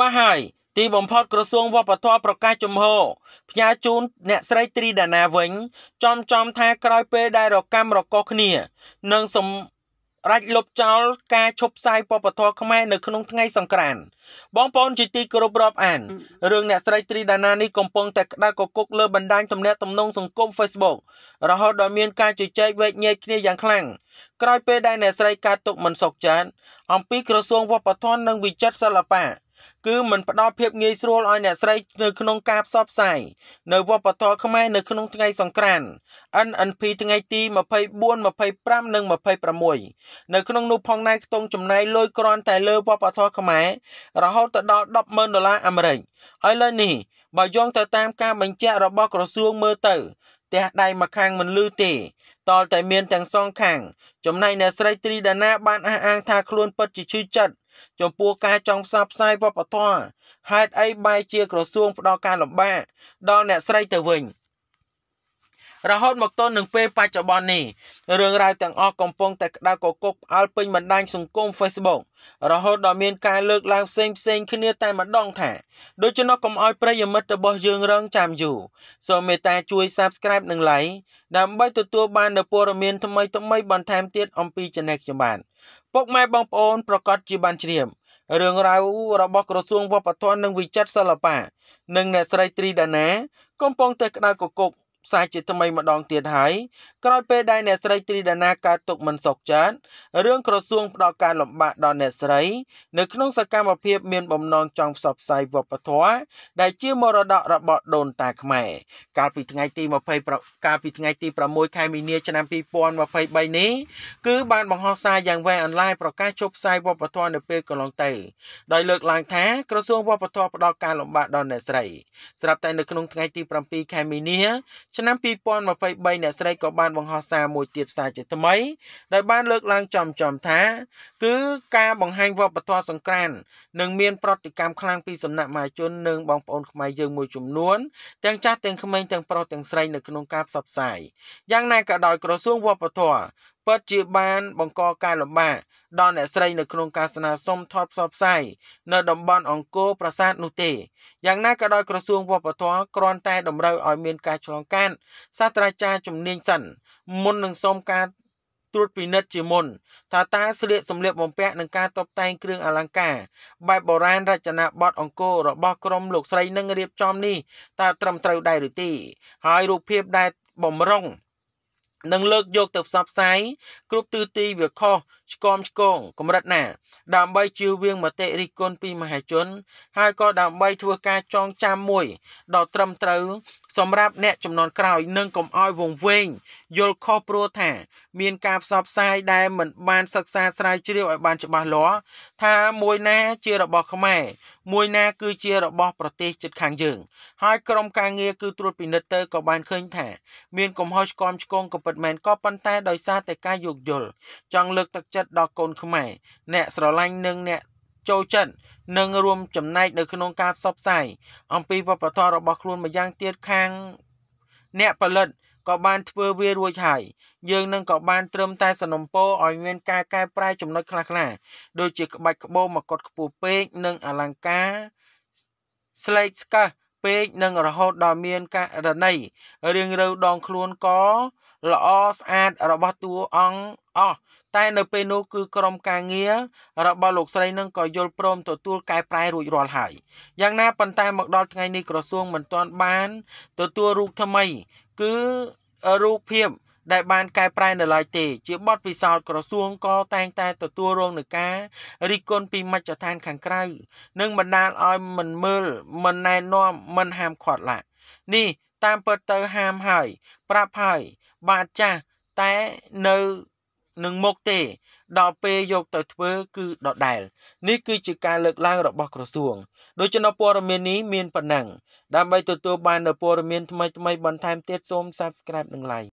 បាទហើយទីបំផុតក្រសួងវប្បធម៌ប្រកាសជំហរផ្ញើជូន អ្នកស្រីទ្រីដាណាវិញ ចំចំថាក្រោយពេលដែលរកម្មរកុសគ្នានឹងសម្រាច់លុបចោលការឈប់ផ្សាយវប្បធម៌ខ្មែរនៅក្នុងថ្ងៃសង្ក្រាន្តបងប្អូនជាទីគោរពរាប់អានរឿងអ្នកស្រីទ្រីដាណានេះកំពុងតែក្តៅកគុកលើបណ្ដាញទំនាក់ទំនងសង្គម Facebook រហូតដល់មានការជជែកវែកញែកគ្នាយ៉ាងខ្លាំងក្រោយពេលដែលអ្នកស្រីកើតទុកមិនសុខចិត្តអំពីក្រសួងវប្បធម៌និងវិចិត្រសិល្បៈគឺมันផ្ដល់ភាពងាយស្រួលឲ្យអ្នកស្រី នៅក្នុងការផ្សព្វផ្សាយនៅវប្បធម៌ខ្មែរនៅក្នុងថ្ងៃសង្ក្រាន្ត NNP ថ្ងៃទី24 25និង26នៅក្នុងនោះផងដែរខ្ទង់ចំណាយលុយក្រាន់តែលើវប្បធម៌ខ្មែររហូតទៅដល់100000ដុល្លារអាមេរិកឥឡូវនេះបើយោងទៅតាមការបញ្ជាក់របស់ ក្រសួងមើលទៅផ្ទះដៃមួយខាងមិនលឺទេតលតែមានទាំងសងខាងចំណែកអ្នកស្រីត្រីដាណាបានអះអាងថាខ្លួនពិតជាឈឺចិត្តចំពោះការចង់ផ្សព្វផ្សាយវប្បធម៌ហេតុអីបែរជា ក្រសួង ផ្ដល់ការលំបាកដល់អ្នកស្រីទៅវិញរហូតមកទល់នឹងពេលបច្ចុប្បន្ននេះរឿងរ៉ាវទាំងអស់កំពុងតែក្តៅកគុកផ្អើលពេញបណ្ដាញសង្គម Facebook រហូតដល់មានការលើកឡើងផ្សេងផ្សេងគ្នាតែម្ដងថាដូច្នោះកុំអោយប្រិយមិត្តរបស់យើងរងចាំយូរសូមមេត្តាជួយ Subscribe និង Like ដើម្បីទទួលបាននូវព័ត៌មានថ្មីៗបន្ថែមទៀតអំពីចំណេះខ្ញុំបាទពុកម៉ែបងប្អូន ប្រកាសជាបានជ្រាបរឿងរ៉ាវរបស់ក្រសួងវប្បធម៌និងវិចិត្រសិល្បៈនិងអ្នកស្រីត្រីដាណាកំពុងតែក្តៅគគុកផ្សាយជាថ្មីម្ដងទៀតហើយក្រោយពេលដែលអ្នកស្រីត្រីដាណាកើតទុកមិនសុខចិត្តរឿងក្រសួងផ្ដល់ការលំបាកដល់អ្នកស្រី នៅក្នុងសកម្មភាពមានបំណងចង់ផ្សព្វផ្សាយវប្បធម៌ដែលជាមរតករបស់ដូនតាខ្មែរកាលពីថ្ងៃទី20កាលពីថ្ងៃទី6ខែមីនាឆ្នាំ2023នេះគឺបានបង្ហោះសារយ៉ាងវែងអនឡាញប្រកាសជប់ផ្សាយវប្បធម៌នៅពេលកន្លងទៅដោយលើកឡើងថាក្រសួងវប្បធម៌ផ្ដល់ការលំបាកដល់អ្នកស្រីស្រាប់តែនៅក្នុងថ្ងៃទី7ខែមីនាឆ្នាំ2023អ្នកស្រីក៏បានបង្ហោះសារមួយទៀតសារជាថ្មីដោយបានលើកឡើងចំចំថាគឺការបង្ហាញវប្បធម៌សង្ក្រាន្តនិងមានប្រតិកម្មខ្លាំងពីសំណាក់មហាជននិងបងប្អូនខ្មែរយើងមួយចំនួនទាំងចាស់ទាំងក្មេងទាំងប្រុសទាំងស្រីនៅក្នុងការផ្សព្វផ្សាយយ៉ាងណាក៏ដោយក្រសួងវប្បធម៌ពិតជាបានបង្កការលំបាកដល់អ្នកស្រីនៅក្នុងការស្នើសុំថតផ្សព្វផ្សាយនៅតំបន់អង្គរប្រាសាទនោះទេយ៉ាងណាក៏ដោយក្រសួងវប្បធម៌គ្រាន់តែតម្រូវឲ្យមានការឆ្លងកាត់សាស្ត្រាចារ្យជំនាញសិន មុននឹងសុំការត្រួតពិនិត្យជាមុនថាតើស្លៀកសម្លៀកបំពាក់និងការតុបតែងគ្រឿងអលង្ការបែបបុរាណរចនាបថអង្គររបស់ក្រុមលោកស្រីនឹងរៀបចំនេះតើត្រឹមត្រូវដែរឬទេហើយរូបភាពដែលបំរុងនិងលើកយកទៅផ្សព្វផ្សាយគ្រប់ទិសទីវាខុសឆ្កមឆ្កងកម្រិតណាដើម្បីជៀសវាងមតិរិះគន់ពីមហាជន ហើយក៏ដើម្បីធ្វើការចងចាំមួយដ៏ត្រឹមត្រូវសម្រាប់អ្នក ចំនួនក្រោយ និងកុំឲ្យវង្វេងយល់ខុសព្រោះថាមានការផ្សព្វផ្សាយដែលមិនបានសិក្សាស្រាវជ្រាវឲ្យបានច្បាស់លាស់ថាមួយណាជារបស់ខ្មែរ មួយណាគឺជារបស់ប្រទេសជិតខាងយើងហើយក្រមការងារគឺត្រួតពិនិត្យទៅក៏បានឃើញថាមានកំហុសឆ្គមឆ្គងក៏ពិតមែនក៏ប៉ុន្តែដោយសារតែការយោគយល់ចង់លើកទឹកចិត្តដល់កូនខ្មែរអ្នកស្រឡាញ់និងអ្នកចូលចិត្តនិងរួមចំណែកនៅ ក្នុងការផ្សព្វផ្សាយអំពីវប្បធម៌របស់ខ្លួនម្យ៉ាងទៀតខាង អ្នកផលិតក៏បាន ធ្វើវារួចហើយយើងនឹងក៏បាន ត្រឹមតែ សនំពោឲ្យមានការកែប្រែ ចំណុចខ្លះៗដូចជាក្បាច់ក្បូរមកុដខ្ពស់ពេកនិងអលង្ការស្លេកស្កាស់ពេកនិងរហូតដល់មានការរណីរៀងរើដងខ្លួនក៏ល្អស្អាតរបស់តួអង្គអស់តែនៅពេលនោះគឺក្រុមការងាររបស់លោកស្រីនឹងក៏យល់ព្រមទទួលកែប្រែរួចរាល់ហើយយ៉ាងណាប៉ុន្តែមកដល់ថ្ងៃនេះក្រសួងមិនទាន់បាន ទទួលរូបថ្មី គឺរូបភាពដែលបានកែប្រែនៅឡើយទេ ជាបទពិសោធន៍ក្រសួងក៏តែងតែទទួលរងនឹងការរិះគន់ពីមជ្ឈដ្ឋានខាងក្រៅនិងបណ្ដាលឲ្យមិនមើលមិនណែនាំមិនហាមឃាត់ឡើយនេះតាមពិតទៅហាមហើយប្រាប់ហើយបាទចាស់តែនៅនឹងមុខទេដល់ពេលយកទៅធ្វើគឺដដែល នេះគឺជាការលើកឡើងរបស់ក្រសួងដូច្នោះព័ត៌មាននេះមានប៉ុណ្ណឹងដើម្បីទទួលបាននូវព័ត៌មានថ្មីៗបន្ថែមទៀតសូម Subscribe និង Like